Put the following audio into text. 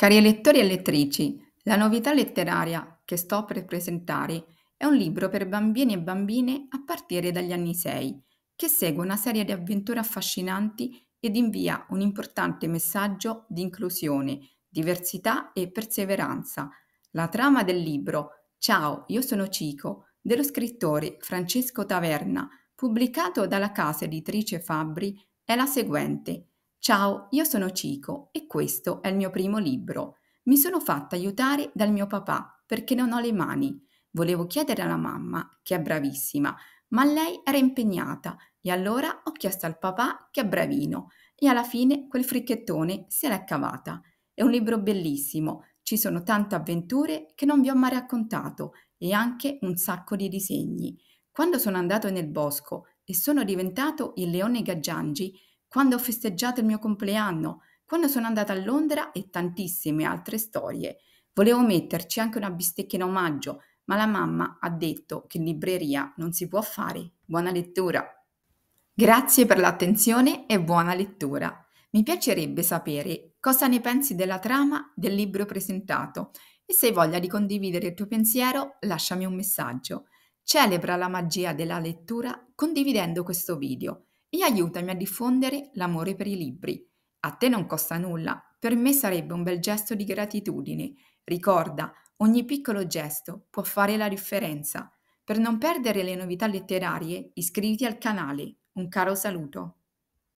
Cari lettori e lettrici, la novità letteraria che sto per presentare è un libro per bambini e bambine a partire dagli anni 6, che segue una serie di avventure affascinanti ed invia un importante messaggio di inclusione, diversità e perseveranza. La trama del libro Ciao, io sono Cico, dello scrittore Francesco Taverna, pubblicato dalla casa editrice Fabri, è la seguente. Ciao, io sono Cico e questo è il mio primo libro. Mi sono fatta aiutare dal mio papà perché non ho le mani. Volevo chiedere alla mamma, che è bravissima, ma lei era impegnata e allora ho chiesto al papà, che è bravino, e alla fine quel fricchettone se l'è cavata. È un libro bellissimo, ci sono tante avventure che non vi ho mai raccontato e anche un sacco di disegni. Quando sono andato nel bosco e sono diventato il leone Gaggiangi, quando ho festeggiato il mio compleanno, quando sono andata a Londra e tantissime altre storie. Volevo metterci anche una bistecca in omaggio, ma la mamma ha detto che in libreria non si può fare. Buona lettura! Grazie per l'attenzione e buona lettura! Mi piacerebbe sapere cosa ne pensi della trama del libro presentato e se hai voglia di condividere il tuo pensiero lasciami un messaggio. Celebra la magia della lettura condividendo questo video e aiutami a diffondere l'amore per i libri. A te non costa nulla, per me sarebbe un bel gesto di gratitudine. Ricorda, ogni piccolo gesto può fare la differenza. Per non perdere le novità letterarie, iscriviti al canale. Un caro saluto.